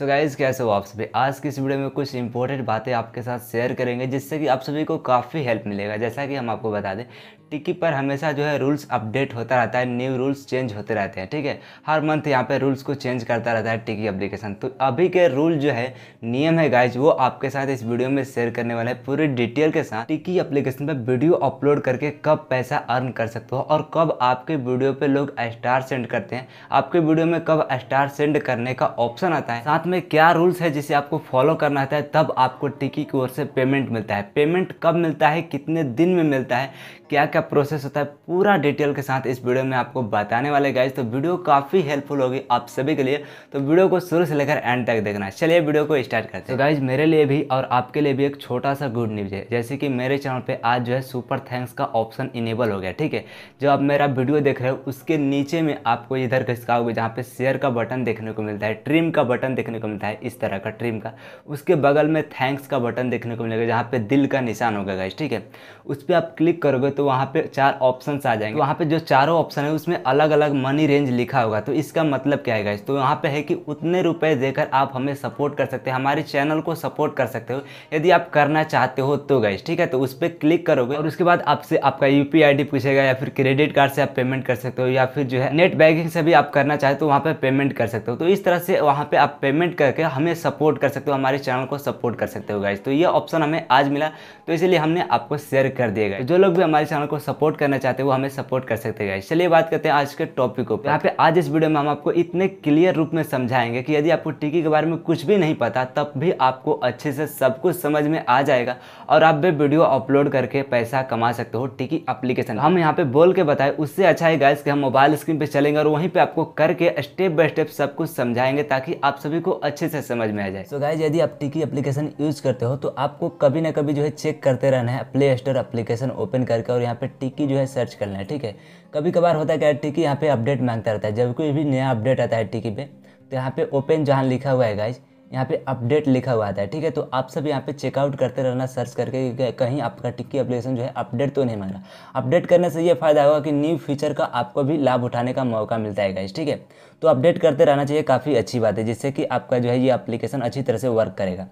so guys कैसे हो आप सभी आज की इस वीडियो में कुछ इंपॉर्टेंट बातें आपके साथ शेयर करेंगे जिससे कि आप सभी को काफ़ी हेल्प मिलेगा जैसा कि हम आपको बता दें टिकी पर हमेशा जो है रूल्स अपडेट होता रहता है न्यू रूल्स चेंज होते रहते हैं ठीक है हर मंथ यहाँ पे रूल्स को चेंज करता रहता है टिकी एप्लीकेशन तो अभी के रूल जो है नियम है गाइज वो आपके साथ इस वीडियो में शेयर करने वाला है पूरी डिटेल के साथ टिकी एप्लीकेशन पर वीडियो अपलोड करके कब पैसा अर्न कर सकते हो और कब आपके वीडियो पर लोग स्टार सेंड करते हैं आपके वीडियो में कब स्टार सेंड करने का ऑप्शन आता है साथ में क्या रूल्स है जिसे आपको फॉलो करना होता है तब आपको टिकी की ओर से पेमेंट मिलता है पेमेंट कब मिलता है कितने दिन में मिलता है क्या क्या प्रोसेस होता है पूरा डिटेल के साथ इस वीडियो में आपको बताने वाले गाइज तो वीडियो काफ़ी हेल्पफुल होगी आप सभी के लिए तो वीडियो को शुरू से लेकर एंड तक देखना चलिए वीडियो को स्टार्ट करते हैं तो गाइज मेरे लिए भी और आपके लिए भी एक छोटा सा गुड न्यूज़ है जैसे कि मेरे चैनल पर आज जो है सुपर थैंक्स का ऑप्शन इनेबल हो गया ठीक है जो आप मेरा वीडियो देख रहे हो उसके नीचे में आपको इधर घिसका खिसकाओगे जहाँ पर शेयर का बटन देखने को मिलता है ट्रिम का बटन देखने देखने को मिलता है इस तरह का ट्रिम का उसके बगल में थैंक्स का बटन देखने को मिलेगा जहाँ पे दिल का निशान होगा गाइस ठीक है उस पर आप क्लिक करोगे तो वहाँ पे चार ऑप्शन आ जाएंगे वहाँ पे जो चारों ऑप्शन है उसमें अलग अलग मनी रेंज लिखा होगा तो इसका मतलब क्या है गाइस तो वहाँ पे है कि उतने रुपये देकर आप हमें सपोर्ट कर सकते हैं हमारे चैनल को सपोर्ट कर सकते हो यदि आप करना चाहते हो तो गाइस ठीक है तो उस पर क्लिक करोगे और उसके बाद आपसे आपका यू पी पूछेगा या फिर क्रेडिट कार्ड से आप पेमेंट कर सकते हो या फिर जो है नेट बैंकिंग से भी आप करना चाहते हो वहाँ पर पेमेंट कर सकते हो तो इस तरह से वहाँ पर आप पेमेंट कमेंट करके हमें सपोर्ट कर सकते हो हमारे चैनल को सपोर्ट कर सकते हो गाइज तो ये ऑप्शन हमें आज मिला तो इसलिए हमने आपको शेयर कर दिया गया जो लोग भी हमारे चैनल को सपोर्ट करना चाहते हैं वो हमें सपोर्ट कर सकते हैं गाइज चलिए बात करते हैं आज के टॉपिक को यहाँ पे आज इस वीडियो में हम आपको इतने क्लियर रूप में समझाएंगे कि यदि आपको टिकी के बारे में कुछ भी नहीं पता तब भी आपको अच्छे से सब कुछ समझ में आ जाएगा और आप भी वीडियो अपलोड करके पैसा कमा सकते हो टिकी अप्लीकेशन हम यहाँ पे बोल के बताए उससे अच्छा है गाइज कि हम मोबाइल स्क्रीन पे चलेंगे और वहीं पे आपको करके स्टेप बाय स्टेप सब कुछ समझाएंगे ताकि आप सभी को आपको अच्छे से समझ में आ जाए सो so गाइज यदि आप टिकी एप्लीकेशन यूज़ करते हो तो आपको कभी ना कभी जो है चेक करते रहना है प्ले स्टोर एप्लीकेशन ओपन करके और यहाँ पे टिकी जो है सर्च करना है ठीक है कभी कभार होता है क्या टिकी यहाँ पे अपडेट मांगता रहता है जब कोई भी नया अपडेट आता है टिकी पे तो यहाँ पे ओपन जहाँ लिखा हुआ है गाइज यहाँ पे अपडेट लिखा हुआ आता है ठीक है तो आप सब यहाँ पे चेकआउट करते रहना सर्च करके कहीं आपका टिक्की अपलिकेशन जो है अपडेट तो नहीं मांग रहा अपडेट करने से ये फायदा होगा कि न्यू फीचर का आपको भी लाभ उठाने का मौका मिलता है गाइज ठीक है तो अपडेट करते रहना चाहिए काफ़ी अच्छी बात है जिससे कि आपका जो है ये अप्लीकेशन अच्छी तरह से वर्क करेगा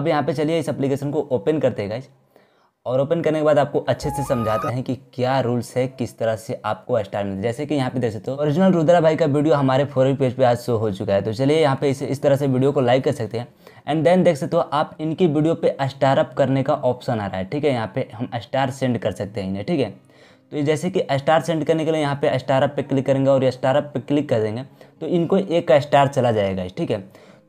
अब यहाँ पर चलिए इस अप्लीकेशन को ओपन करते हैं गाइज और ओपन करने के बाद आपको अच्छे से समझाते हैं कि क्या रूल्स है किस तरह से आपको स्टार मिलता है जैसे कि यहाँ पे देख सकते हो ओरिजिनल रुद्रा भाई का वीडियो हमारे फोरन पेज पे आज शो हो चुका है तो चलिए यहाँ पे इस इस तरह से वीडियो को लाइक कर सकते हैं एंड देन देख सकते हो आप इनकी वीडियो पर स्टार अप करने का ऑप्शन आ रहा है ठीक है यहाँ पर हम स्टार सेंड कर सकते हैं इन्हें ठीक है तो जैसे कि स्टार सेंड करने के लिए यहाँ पर स्टारअप पर क्लिक करेंगे और स्टार अप क्लिक कर देंगे तो इनको एक स्टार चला जाएगा ठीक है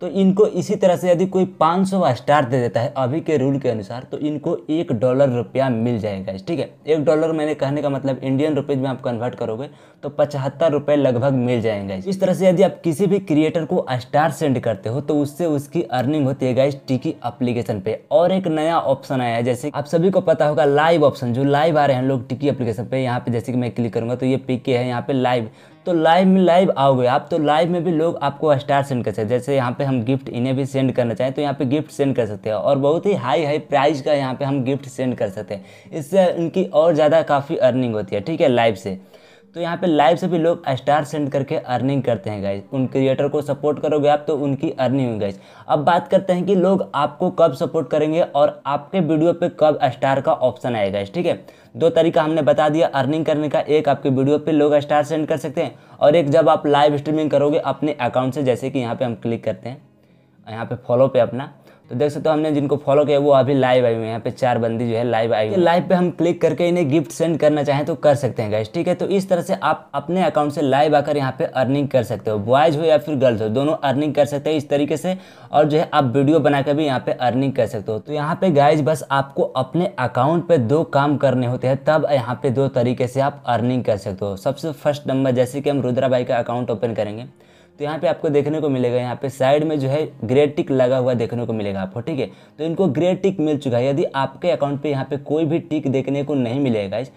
तो इनको इसी तरह से यदि कोई 500 सौ स्टार दे देता है अभी के रूल के अनुसार तो इनको एक डॉलर रुपया मिल जाएगा ठीक है एक डॉलर मैंने कहने का मतलब इंडियन रुपीज़ में आप कन्वर्ट करोगे तो पचहत्तर रुपये लगभग मिल जाएंगे इस तरह से यदि आप किसी भी क्रिएटर को स्टार सेंड करते हो तो उससे उसकी अर्निंग होती है गाइस टिकी अप्लीकेशन पे और एक नया ऑप्शन आया है जैसे आप सभी को पता होगा लाइव ऑप्शन जो लाइव आ रहे हैं लोग टिकी अप्लीकेशन पे यहाँ पे जैसे कि मैं क्लिक करूँगा तो ये पिके है यहाँ पे लाइव तो लाइव में लाइव आओगे आप तो लाइव में भी लोग आपको स्टार सेंड कर सकते हैं जैसे यहाँ पे हम गिफ्ट इन्हें भी सेंड करना चाहें तो यहाँ पे गिफ्ट सेंड कर सकते हैं और बहुत ही हाई हाई प्राइस का यहाँ पे हम गिफ्ट सेंड कर सकते हैं इससे इनकी और ज़्यादा काफ़ी अर्निंग होती है ठीक है लाइव से तो यहाँ पे लाइव से भी लोग स्टार सेंड करके अर्निंग करते हैं गाइज उन क्रिएटर को सपोर्ट करोगे आप तो उनकी अर्निंग गाइज अब बात करते हैं कि लोग आपको कब सपोर्ट करेंगे और आपके वीडियो पे कब स्टार का ऑप्शन आएगा ठीक है दो तरीका हमने बता दिया अर्निंग करने का एक आपके वीडियो पे लोग स्टार सेंड कर सकते हैं और एक जब आप लाइव स्ट्रीमिंग करोगे अपने अकाउंट से जैसे कि यहाँ पर हम क्लिक करते हैं यहाँ पर फॉलो पे अपना तो देख सकते हो हमने जिनको फॉलो किया वो अभी लाइव आई हुई यहाँ पे चार बंदी जो है लाइव आई हुई लाइव पे हम क्लिक करके इन्हें गिफ्ट सेंड करना चाहें तो कर सकते हैं गाइस ठीक है तो इस तरह से आप अपने अकाउंट से लाइव आकर यहाँ पे अर्निंग कर सकते हो बॉयज हो या फिर गर्ल्स हो दोनों अर्निंग कर सकते हैं इस तरीके से और जो है आप वीडियो बनाकर भी यहाँ पे अर्निंग कर सकते हो तो यहाँ पे गाइज बस आपको अपने अकाउंट पे दो काम करने होते हैं तब यहाँ पे दो तरीके से आप अर्निंग कर सकते हो सबसे फर्स्ट नंबर जैसे कि हम रुद्रा भाई का अकाउंट ओपन करेंगे तो यहाँ पे आपको देखने को मिलेगा यहाँ पे साइड में जो है ग्रे टिक लगा हुआ देखने को मिलेगा आपको ठीक है तो इनको ग्रे टिक मिल चुका है यदि आपके अकाउंट पे यहाँ पे कोई भी टिक देखने को नहीं मिलेगा इस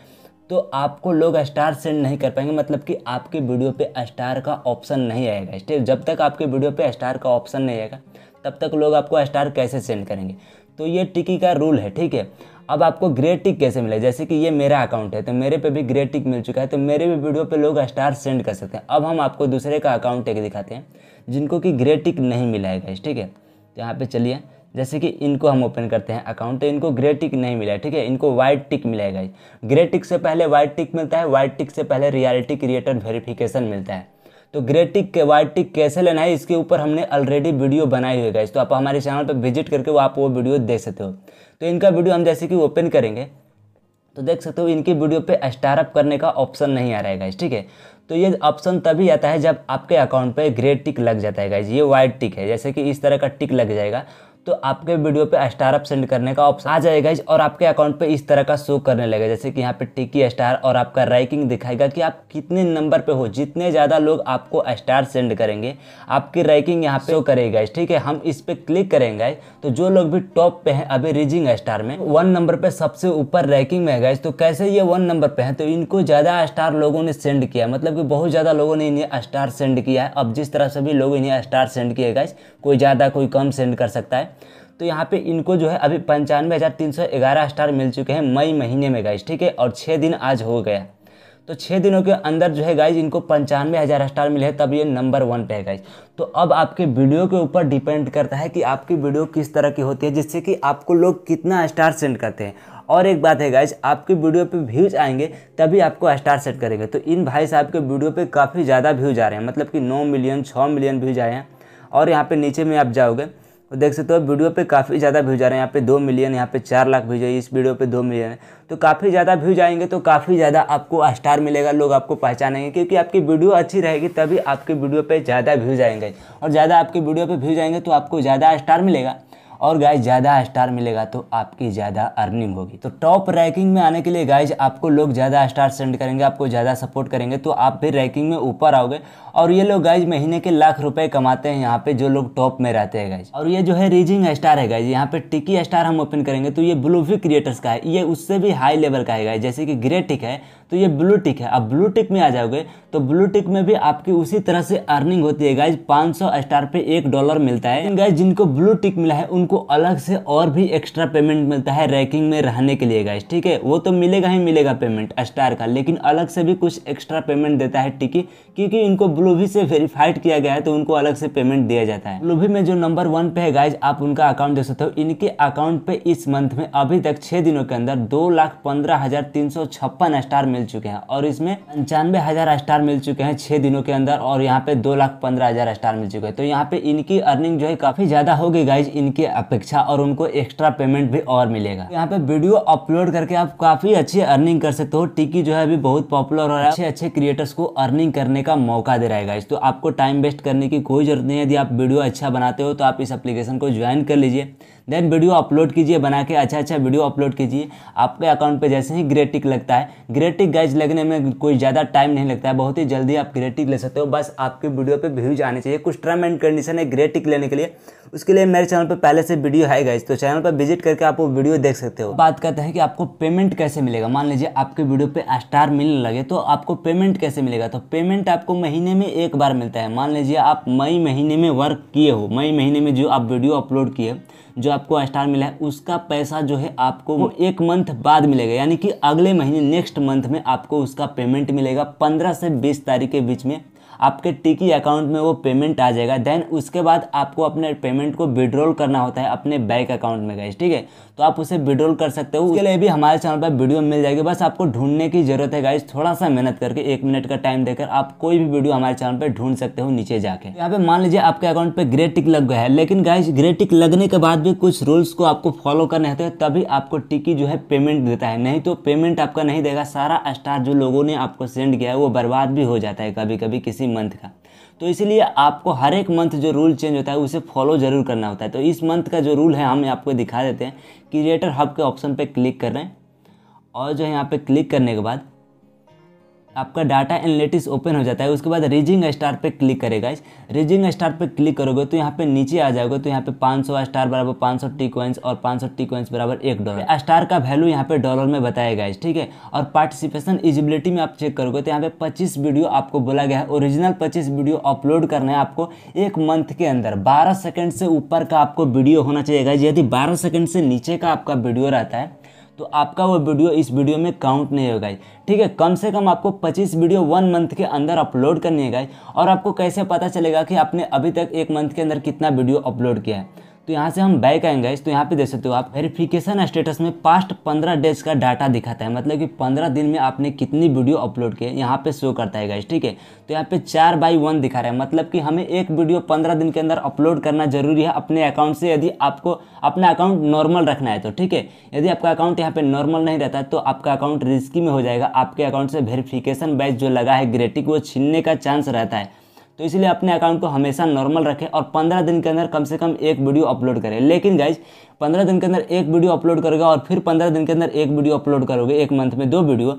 तो आपको लोग स्टार सेंड नहीं कर पाएंगे मतलब कि आपके वीडियो पे स्टार का ऑप्शन नहीं आएगा ठीक जब तक आपके वीडियो पे स्टार का ऑप्शन नहीं आएगा तब तक लोग आपको स्टार कैसे सेंड करेंगे तो ये टिकी का रूल है ठीक है अब आपको ग्रे टिक कैसे मिले जैसे कि ये मेरा अकाउंट है तो मेरे पे भी ग्रे टिक मिल चुका है तो मेरे भी वीडियो पे लोग स्टार सेंड कर सकते हैं अब हम आपको दूसरे का अकाउंट एक दिखाते हैं जिनको कि ग्रे टिक नहीं मिला है ठीक है तो यहाँ पर चलिए जैसे कि इनको हम ओपन करते हैं अकाउंट तो इनको ग्रे टिक नहीं मिला है ठीक है इनको वाइट टिक मिलेगा ग्रे टिक से पहले वाइट टिक मिलता है वाइट टिक से पहले रियलिटी क्रिएटर वेरिफिकेशन मिलता है तो ग्रेटिक के वाइटिक कैसे लेना है इसके ऊपर हमने ऑलरेडी वीडियो बनाई हुई है तो आप हमारे चैनल पर विजिट करके वो आप वो वीडियो देख सकते हो तो इनका वीडियो हम जैसे कि ओपन करेंगे तो देख सकते हो इनकी वीडियो पर स्टारअप करने का ऑप्शन नहीं आ रहेगा इस ठीक है तो ये ऑप्शन तभी आता है जब आपके अकाउंट पर ग्रेट टिक लग जाता है गाइज ये वाइट टिक है जैसे कि इस तरह का टिक लग जाएगा तो आपके वीडियो पे स्टार अप सेंड करने का ऑप्शन आ जाएगा और आपके अकाउंट पे इस तरह का शो करने लगेगा जैसे कि यहाँ पे टिकी स्टार और आपका रैंकिंग दिखाएगा कि आप कितने नंबर पे हो जितने ज़्यादा लोग आपको स्टार सेंड करेंगे आपकी रैंकिंग यहाँ पे शो करेगा ठीक है हम इस पर क्लिक करेंगे तो जो लोग भी टॉप पे हैं अभी रीजिंग स्टार में वन नंबर पर सबसे ऊपर रैंकिंग में है तो कैसे ये वन नंबर पर है तो इनको ज़्यादा स्टार लोगों ने सेंड किया मतलब कि बहुत ज़्यादा लोगों ने इन्हें स्टार सेंड किया है अब जिस तरह से भी लोग इन्हें स्टार सेंड किए गए कोई ज़्यादा कोई कम सेंड कर सकता है तो यहाँ पे इनको जो है अभी पंचानवे हज़ार तीन सौ ग्यारह स्टार मिल चुके हैं मई महीने में गाइज ठीक है और छः दिन आज हो गया तो छः दिनों के अंदर जो है गाइज इनको पंचानवे हज़ार स्टार मिले हैं तब ये नंबर वन पे है गाइज तो अब आपके वीडियो के ऊपर डिपेंड करता है कि आपकी वीडियो किस तरह की होती है जिससे कि आपको लोग कितना स्टार सेंड करते हैं और एक बात है गाइज आपकी वीडियो पे व्यूज आएंगे तभी आपको स्टार सेट करेंगे तो इन भाई साहब के वीडियो पे काफ़ी ज़्यादा व्यूज आ रहे हैं मतलब कि नौ मिलियन छः मिलियन व्यूज आए हैं और यहाँ पे नीचे में आप जाओगे और देख सकते हो वीडियो पे काफ़ी ज़्यादा व्यूज आ रहे हैं यहाँ पे दो मिलियन यहाँ पे चार लाख व्यूज है इस वीडियो पे दो मिलियन है तो काफ़ी ज़्यादा व्यूज आएंगे तो काफ़ी ज़्यादा आपको स्टार मिलेगा लोग आपको पहचानेंगे क्योंकि आपकी वीडियो अच्छी रहेगी तभी आपके वीडियो पर ज़्यादा व्यूज आएंगे और ज़्यादा आपके वीडियो पर व्यूज आएंगे तो आपको ज़्यादा स्टार मिलेगा और गाइज ज़्यादा स्टार मिलेगा तो आपकी ज़्यादा अर्निंग होगी तो टॉप रैंकिंग में आने के लिए गाइज आपको लोग ज़्यादा स्टार सेंड करेंगे आपको ज़्यादा सपोर्ट करेंगे तो आप भी रैंकिंग में ऊपर आओगे और ये लोग गाइज महीने के लाख रुपए कमाते हैं यहाँ पे जो लोग टॉप में रहते हैं गाइज और ये जो है रीजिंग स्टार है गाइज यहाँ पे टिकी स्टार हम ओपन करेंगे तो ये ब्लू भी क्रिएटर्स का है ये उससे भी हाई लेवल का है गाइज जैसे कि ग्रे टिक है तो ये ब्लू टिक है अब ब्लू टिक में आ जाओगे तो ब्लू टिक में भी आपकी उसी तरह से अर्निंग होती है गाइज पाँच स्टार पे एक डॉलर मिलता है गाइज जिनको ब्लू टिक मिला है उनको अलग से और भी एक्स्ट्रा पेमेंट मिलता है रैंकिंग में रहने के लिए गाइज ठीक है वो तो मिलेगा ही मिलेगा पेमेंट स्टार का लेकिन अलग से भी कुछ एक्स्ट्रा पेमेंट देता है टिकी क्योंकि इनको ग्लोबी से वेरीफाइड किया गया है तो उनको अलग से पेमेंट दिया जाता है ग्लोबी में जो नंबर वन पे है गाइज आप उनका अकाउंट देख सकते हो इनके अकाउंट पे इस मंथ में अभी तक छह दिनों के अंदर दो लाख पंद्रह हजार तीन सौ छप्पन स्टार मिल चुके हैं और इसमें पंचानवे हजार स्टार मिल चुके हैं छह दिनों के अंदर और यहाँ पे दो लाख पंद्रह हजार स्टार मिल चुके हैं तो यहाँ पे इनकी अर्निंग जो है काफी ज्यादा होगी गाइज इनकी अपेक्षा और उनको एक्स्ट्रा पेमेंट भी और मिलेगा यहाँ पे वीडियो अपलोड करके आप काफी अच्छी अर्निंग कर सकते हो टिकी जो है अभी बहुत पॉपुलर हो रहा है अच्छे अच्छे क्रिएटर्स को अर्निंग करने का मौका दे रहा है गाइज तो आपको टाइम वेस्ट करने की कोई ज़रूरत नहीं है यदि आप वीडियो अच्छा बनाते हो तो आप इस एप्लीकेशन को ज्वाइन कर लीजिए देन वीडियो अपलोड कीजिए बना के अच्छा अच्छा वीडियो अपलोड कीजिए आपके अकाउंट पे जैसे ही ग्रेटिक लगता है ग्रेटिक गाइज लगने में कोई ज़्यादा टाइम नहीं लगता है बहुत ही जल्दी आप ग्रेटिक ले सकते हो बस आपके वीडियो पे व्यूज आने चाहिए कुछ टर्म एंड कंडीशन है ग्रेटिक लेने के लिए उसके लिए मेरे चैनल पर पहले से वीडियो है गाइज तो चैनल पर विजिट करके आप वो वीडियो देख सकते हो बात करते हैं कि आपको पेमेंट कैसे मिलेगा मान लीजिए आपके वीडियो पर स्टार मिलने लगे तो आपको पेमेंट कैसे मिलेगा तो पेमेंट आपको महीने में एक बार मिलता है मान लीजिए आप मई महीने में वर्क किए हो मई महीने में जो आप वीडियो अपलोड किए जो आपको स्टार मिला है उसका पैसा जो है आपको वो एक मंथ बाद मिलेगा यानी कि अगले महीने नेक्स्ट मंथ में आपको उसका पेमेंट मिलेगा पंद्रह से बीस तारीख के बीच में आपके टिकी अकाउंट में वो पेमेंट आ जाएगा देन उसके बाद आपको अपने पेमेंट को विड्रॉल करना होता है अपने बैंक अकाउंट में गए ठीक है तो आप उसे विड्रॉल कर सकते हो उसके लिए भी हमारे चैनल पर वीडियो मिल जाएगी बस आपको ढूंढने की जरूरत है गाइज थोड़ा सा मेहनत करके एक मिनट का टाइम देकर आप कोई भी वीडियो हमारे चैनल पर ढूंढ सकते हो नीचे जाके तो यहाँ पे मान लीजिए आपके अकाउंट पर ग्रे टिक लग गया है लेकिन गाइज ग्रे टिक लगने के बाद भी कुछ रूल्स को आपको फॉलो करने होते हैं तभी आपको टिकी जो है पेमेंट देता है नहीं तो पेमेंट आपका नहीं देगा सारा स्टार जो लोगों ने आपको सेंड किया है वो बर्बाद भी हो जाता है कभी कभी किसी किसी मंथ का तो इसलिए आपको हर एक मंथ जो रूल चेंज होता है उसे फॉलो ज़रूर करना होता है तो इस मंथ का जो रूल है हम आपको दिखा देते हैं क्रिएटर हब के ऑप्शन पर क्लिक कर रहे हैं और जो यहाँ पर क्लिक करने के बाद आपका डाटा एनालिटिक्स ओपन हो जाता है उसके बाद रीजिंग स्टार पे क्लिक करेगा इस रीजिंग स्टार पे क्लिक करोगे तो यहाँ पे नीचे आ जाओगे तो यहाँ पे 500 स्टार बराबर 500 टी कॉइन्स और 500 टी कॉइन्स बराबर एक डॉलर स्टार का वैल्यू यहाँ पे डॉलर में बताएगा इस ठीक है और पार्टिसिपेशन इजिबिलिटी में आप चेक करोगे तो यहाँ पे पच्चीस वीडियो आपको बोला गया है ओरिजिनल पच्चीस वीडियो अपलोड करना है आपको एक मंथ के अंदर बारह सेकेंड से ऊपर का आपको वीडियो होना चाहिएगा यदि बारह सेकेंड से नीचे का आपका वीडियो रहता है तो आपका वो वीडियो इस वीडियो में काउंट नहीं होगा ठीक है कम से कम आपको 25 वीडियो वन मंथ के अंदर अपलोड करनी है और आपको कैसे पता चलेगा कि आपने अभी तक एक मंथ के अंदर कितना वीडियो अपलोड किया है तो यहाँ से हम बैक आएंगे इस तो यहाँ पे देख सकते हो आप वेरिफिकेशन स्टेटस में पास्ट पंद्रह डेज का डाटा दिखाता है मतलब कि पंद्रह दिन में आपने कितनी वीडियो अपलोड किए यहाँ पे शो करता है गाइस ठीक है तो यहाँ पे चार बाई वन दिखा रहा है मतलब कि हमें एक वीडियो पंद्रह दिन के अंदर अपलोड करना जरूरी है अपने अकाउंट से यदि आपको अपना अकाउंट नॉर्मल रखना है तो ठीक है यदि आपका अकाउंट यहाँ पे नॉर्मल नहीं रहता तो आपका अकाउंट रिस्की में हो जाएगा आपके अकाउंट से वेरिफिकेशन बैच जो लगा है ग्रेटिक वो छीनने का चांस रहता है तो इसलिए अपने अकाउंट को हमेशा नॉर्मल रखें और पंद्रह दिन के अंदर कम से कम एक वीडियो अपलोड करें लेकिन गाइज पंद्रह दिन के अंदर एक वीडियो अपलोड करोगे और फिर पंद्रह दिन के अंदर एक वीडियो अपलोड करोगे एक मंथ में दो वीडियो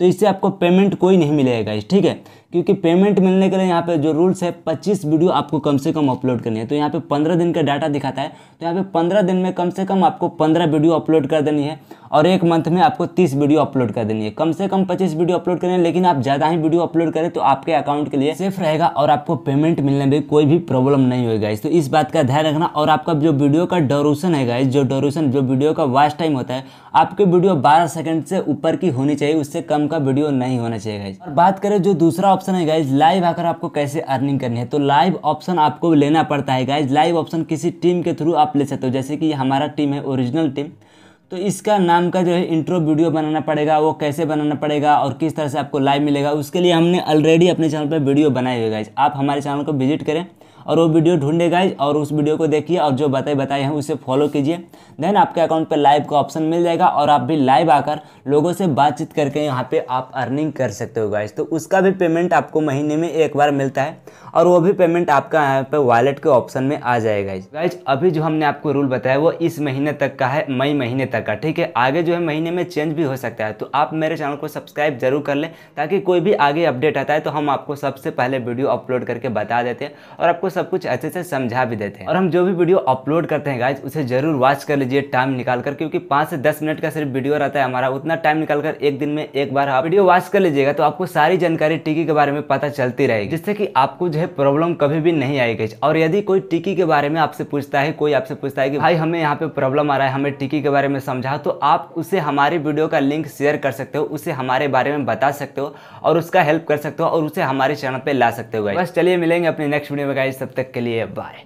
तो इससे आपको पेमेंट कोई नहीं मिलेगा इस ठीक है क्योंकि पेमेंट मिलने के लिए यहाँ पे जो रूल्स है पच्चीस वीडियो आपको कम से कम अपलोड करनी है तो यहाँ पे पंद्रह दिन का डाटा दिखाता है तो यहाँ पे पंद्रह दिन में कम से कम आपको पंद्रह वीडियो अपलोड कर देनी है और एक मंथ में आपको तीस वीडियो अपलोड कर देनी है कम से कम पच्चीस वीडियो अपलोड करें लेकिन आप ज़्यादा ही वीडियो अपलोड करें तो आपके अकाउंट के लिए सेफ रहेगा और आपको पेमेंट मिलने में कोई भी प्रॉब्लम नहीं होगा इस तो इस बात का ध्यान रखना और आपका जो वीडियो का डोरेशन है गाइज जो ड्यूरेशन जो वीडियो का वॉच टाइम होता है आपकी वीडियो 12 सेकंड से ऊपर की होनी चाहिए उससे कम का वीडियो नहीं होना चाहिए गाइज और बात करें जो दूसरा ऑप्शन है गाइज लाइव आकर आपको कैसे अर्निंग करनी है तो लाइव ऑप्शन आपको लेना पड़ता है गाइज लाइव ऑप्शन किसी टीम के थ्रू आप ले सकते हो जैसे कि हमारा टीम है ओरिजिनल टीम तो इसका नाम का जो है इंट्रो वीडियो बनाना पड़ेगा वो कैसे बनाना पड़ेगा और किस तरह से आपको लाइव मिलेगा उसके लिए हमने ऑलरेडी अपने चैनल पर वीडियो बनाए हुए गाइज आप हमारे चैनल को विजिट करें और वो वीडियो ढूंढे गाइज और उस वीडियो को देखिए और जो बताए बताए हैं उसे फॉलो कीजिए देन आपके अकाउंट पर लाइव का ऑप्शन मिल जाएगा और आप भी लाइव आकर लोगों से बातचीत करके यहाँ पर आप अर्निंग कर सकते हो गाइज तो उसका भी पेमेंट आपको महीने में एक बार मिलता है और वो भी पेमेंट आपका यहाँ पर वॉलेट के ऑप्शन में आ जाएगा गाइज अभी जो हमने आपको रूल बताया वो इस महीने तक का है मई महीने तक का ठीक है आगे जो है महीने में चेंज भी हो सकता है तो आप मेरे चैनल को सब्सक्राइब जरूर कर लें ताकि कोई भी आगे अपडेट आता है तो हम आपको सबसे पहले वीडियो अपलोड करके बता देते हैं और आपको सब कुछ अच्छे से समझा भी देते हैं और हम जो भी वीडियो अपलोड करते हैं गाइज उसे जरूर वॉच कर लीजिए टाइम निकाल कर क्योंकि पांच से दस मिनट का सिर्फ वीडियो रहता है हमारा उतना टाइम निकाल कर एक दिन में एक बार आप वीडियो वॉच कर लीजिएगा तो आपको सारी जानकारी टिकी के बारे में पता चलती रहेगी जिससे कि आपको जो है प्रॉब्लम कभी भी नहीं आएगी और यदि कोई टिकी के बारे में आपसे पूछता है कोई आपसे पूछता है की भाई हमें यहाँ पे प्रॉब्लम आ रहा है हमें टिकी के बारे में समझा तो आप उसे हमारे वीडियो का लिंक शेयर कर सकते हो उसे हमारे बारे में बता सकते हो और उसका हेल्प कर सकते हो और उसे हमारे चैनल पर ला सकते हो बस चलिए मिलेंगे अपने नेक्स्ट वीडियो में गाइस तब तक के लिए बाय